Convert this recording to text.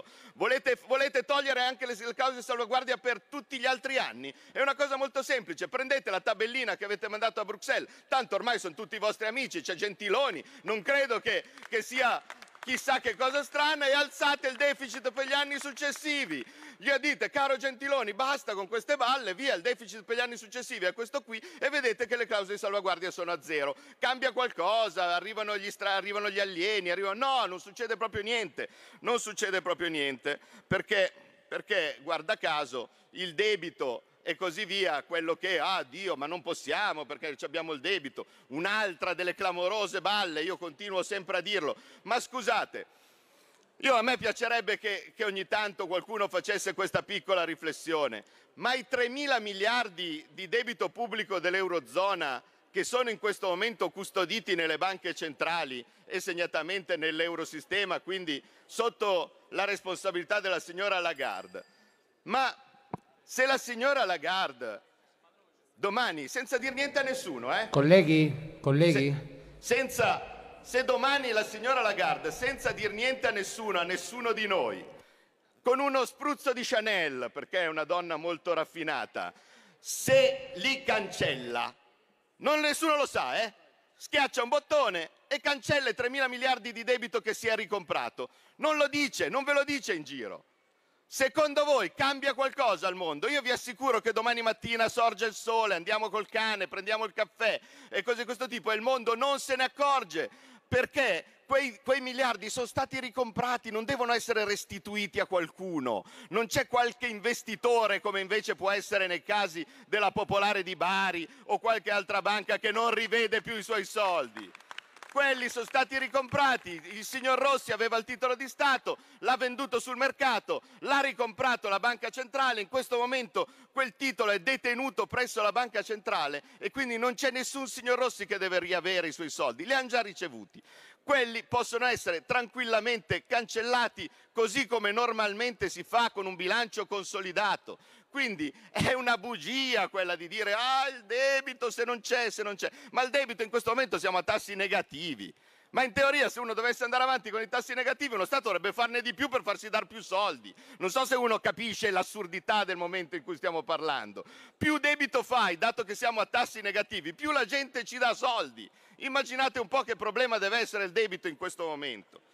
questo? Volete, volete togliere anche le, le clausole di salvaguardia per tutti gli altri anni? È una cosa molto semplice, prendete la tabellina che avete mandato a Bruxelles, tanto ormai sono tutti i vostri amici, c'è Gentiloni, non credo che, che sia chissà che cosa strana e alzate il deficit per gli anni successivi. Gli dite, caro Gentiloni, basta con queste balle, via il deficit per gli anni successivi a questo qui e vedete che le clausole di salvaguardia sono a zero. Cambia qualcosa, arrivano gli, stra- arrivano gli alieni, arrivano... no, non succede proprio niente, non succede proprio niente, perché, perché guarda caso il debito e così via, quello che, ah Dio, ma non possiamo perché abbiamo il debito, un'altra delle clamorose balle, io continuo sempre a dirlo, ma scusate, io a me piacerebbe che, che ogni tanto qualcuno facesse questa piccola riflessione, ma i 3 mila miliardi di debito pubblico dell'Eurozona che sono in questo momento custoditi nelle banche centrali e segnatamente nell'Eurosistema, quindi sotto la responsabilità della signora Lagarde. Ma se la signora Lagarde domani, senza dire niente a nessuno, eh, Colleghi, colleghi, se, senza, se domani la signora Lagarde, senza dire niente a nessuno, a nessuno di noi, con uno spruzzo di Chanel, perché è una donna molto raffinata, se li cancella, non nessuno lo sa, eh? Schiaccia un bottone e cancella i 3 mila miliardi di debito che si è ricomprato. Non lo dice, non ve lo dice in giro. Secondo voi cambia qualcosa al mondo? Io vi assicuro che domani mattina sorge il sole, andiamo col cane, prendiamo il caffè e cose di questo tipo e il mondo non se ne accorge perché quei, quei, miliardi sono stati ricomprati, non devono essere restituiti a qualcuno, non c'è qualche investitore come invece può essere nei casi della Popolare di Bari o qualche altra banca che non rivede più i suoi soldi quelli sono stati ricomprati. Il signor Rossi aveva il titolo di Stato, l'ha venduto sul mercato, l'ha ricomprato la banca centrale. In questo momento quel titolo è detenuto presso la banca centrale e quindi non c'è nessun signor Rossi che deve riavere i suoi soldi, li hanno già ricevuti. Quelli possono essere tranquillamente cancellati così come normalmente si fa con un bilancio consolidato. Quindi è una bugia quella di dire ah il debito se non c'è, se non c'è. Ma il debito in questo momento siamo a tassi negativi. Ma in teoria se uno dovesse andare avanti con i tassi negativi uno Stato dovrebbe farne di più per farsi dar più soldi. Non so se uno capisce l'assurdità del momento in cui stiamo parlando. Più debito fai, dato che siamo a tassi negativi, più la gente ci dà soldi. Immaginate un po' che problema deve essere il debito in questo momento.